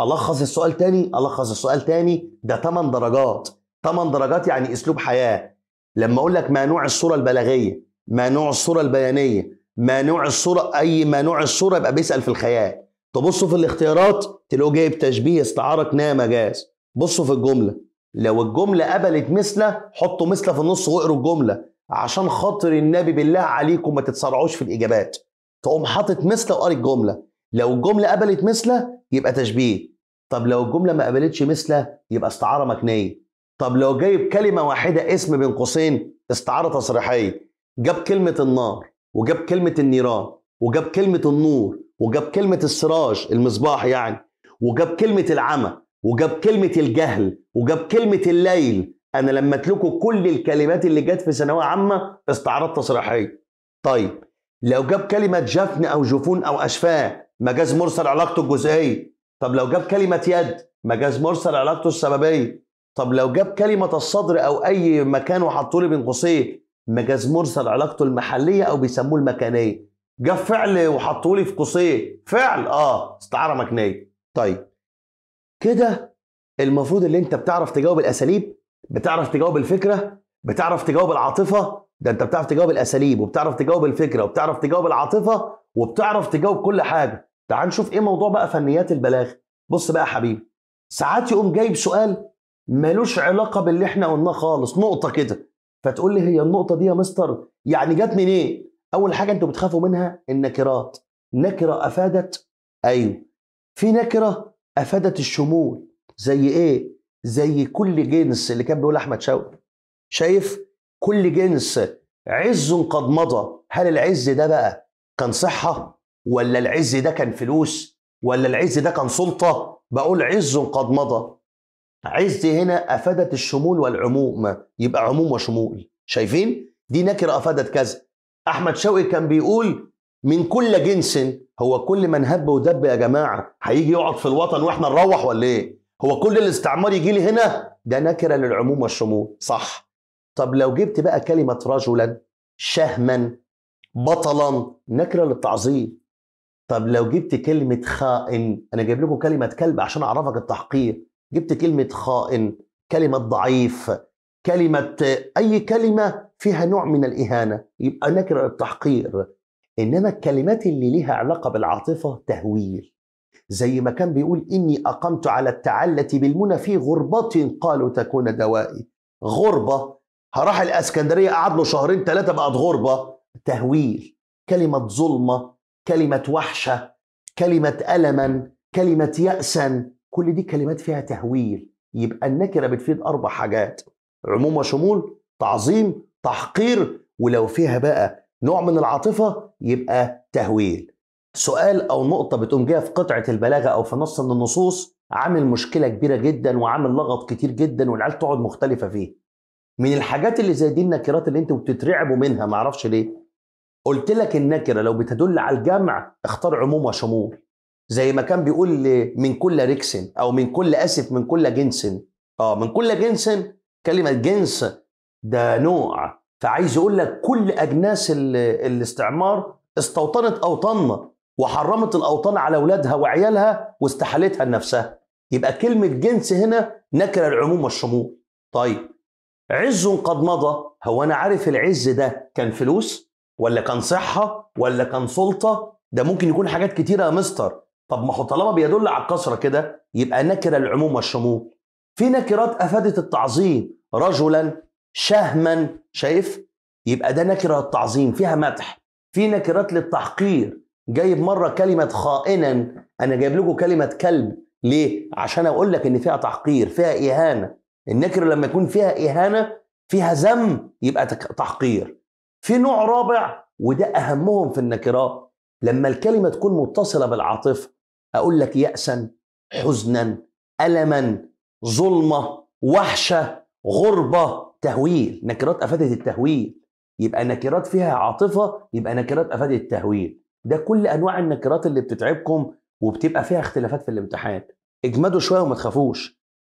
الخص السؤال تاني الخص السؤال تاني ده 8 درجات 8 درجات يعني اسلوب حياه لما اقول لك ما نوع الصوره البلاغيه ما نوع الصوره البيانيه ما نوع الصوره اي ما نوع الصوره يبقى بيسال في الخيال تبصوا في الاختيارات تلاقوه جايب تشبيه استعاره قناع مجاز بصوا في الجمله لو الجمله قبلت مثله حطوا مثله في النص واقروا الجمله عشان خاطر النبي بالله عليكم ما تتسرعوش في الاجابات تقوم حاطط مثله وقاري الجمله لو الجملة قبلت مثله يبقى تشبيه طب لو الجملة ما قبلتش مثله يبقى استعارة مكنية طب لو جايب كلمة واحدة اسم بين قوسين استعارة تصريحية جاب كلمة النار وجاب كلمة النيران وجاب كلمة النور وجاب كلمة السراج المصباح يعني وجاب كلمة العمى وجاب كلمة الجهل وجاب كلمة الليل أنا لما أتلكوا كل الكلمات اللي جت في ثانوية عامة استعارات تصريحية طيب لو جاب كلمة جفن أو جفون أو أشفاه مجاز مرسل علاقته الجزئيه طب لو جاب كلمه يد مجاز مرسل علاقته السببيه طب لو جاب كلمه الصدر او اي مكان وحطوا لي بين قوسين مجاز مرسل علاقته المحليه او بيسموه المكانيه جاب فعل وحطوا لي في قوسين فعل اه استعاره مكنيه طيب كده المفروض اللي انت بتعرف تجاوب الاساليب بتعرف تجاوب الفكره بتعرف تجاوب العاطفه ده انت بتعرف تجاوب الاساليب وبتعرف تجاوب الفكره وبتعرف تجاوب العاطفه وبتعرف تجاوب كل حاجه تعال نشوف ايه موضوع بقى فنيات البلاغ بص بقى يا حبيبي ساعات يقوم جايب سؤال ملوش علاقه باللي احنا قلناه خالص نقطه كده فتقول لي هي النقطه دي يا مستر يعني جت منين إيه؟ اول حاجه انتوا بتخافوا منها النكرات نكره افادت ايوه في نكره افادت الشمول زي ايه زي كل جنس اللي كان بيقول احمد شوقي شايف كل جنس عز قد مضى هل العز ده بقى كان صحه ولا العز ده كان فلوس ولا العز ده كان سلطة بقول عز قد مضى عز هنا أفادت الشمول والعموم يبقى عموم وشمول شايفين دي نكرة أفادت كذا أحمد شوقي كان بيقول من كل جنس هو كل من هب ودب يا جماعة هيجي يقعد في الوطن وإحنا نروح ولا إيه هو كل الاستعمار يجي لي هنا ده نكرة للعموم والشمول صح طب لو جبت بقى كلمة رجلا شهما بطلا نكرة للتعظيم طب لو جبت كلمة خائن أنا جايب لكم كلمة كلب عشان أعرفك التحقير جبت كلمة خائن كلمة ضعيف كلمة أي كلمة فيها نوع من الإهانة يبقى نكر التحقير إنما الكلمات اللي ليها علاقة بالعاطفة تهويل زي ما كان بيقول إني أقمت على التعلة بالمنى في غربة قالوا تكون دوائي غربة هراح الاسكندريه قعد له شهرين ثلاثه بقت غربه تهويل كلمه ظلمه كلمة وحشة كلمة ألما كلمة يأسا كل دي كلمات فيها تهويل يبقى النكرة بتفيد أربع حاجات عموم وشمول تعظيم تحقير ولو فيها بقى نوع من العاطفة يبقى تهويل سؤال أو نقطة بتقوم جاية في قطعة البلاغة أو في نص من النصوص عامل مشكلة كبيرة جدا وعامل لغط كتير جدا والعيال تقعد مختلفة فيه من الحاجات اللي زي دي النكرات اللي انتوا بتترعبوا منها معرفش ليه قلت لك النكره لو بتدل على الجمع اختار عموم وشمول زي ما كان بيقول من كل ريكسن او من كل اسف من كل جنس اه من كل جنس كلمه جنس ده نوع فعايز يقول لك كل اجناس الاستعمار استوطنت اوطاننا وحرمت الاوطان على اولادها وعيالها واستحالتها لنفسها يبقى كلمه جنس هنا نكره العموم والشمول طيب عز قد مضى هو انا عارف العز ده كان فلوس ولا كان صحه ولا كان سلطه ده ممكن يكون حاجات كتيره يا مستر طب ما هو طالما بيدل على الكسره كده يبقى نكره العموم والشمول في نكرات افادت التعظيم رجلا شهما شايف يبقى ده نكره التعظيم فيها مدح في نكرات للتحقير جايب مره كلمه خائنا انا جايب لكم كلمه كلب ليه عشان اقول لك ان فيها تحقير فيها اهانه النكره لما يكون فيها اهانه فيها ذم يبقى تحقير في نوع رابع وده أهمهم في النكرات لما الكلمة تكون متصلة بالعاطفة أقول لك يأسا حزنا ألما ظلمة وحشة غربة تهويل نكرات أفادت التهويل يبقى نكرات فيها عاطفة يبقى نكرات أفادت التهويل ده كل أنواع النكرات اللي بتتعبكم وبتبقى فيها اختلافات في الامتحان اجمدوا شوية وما تخافوش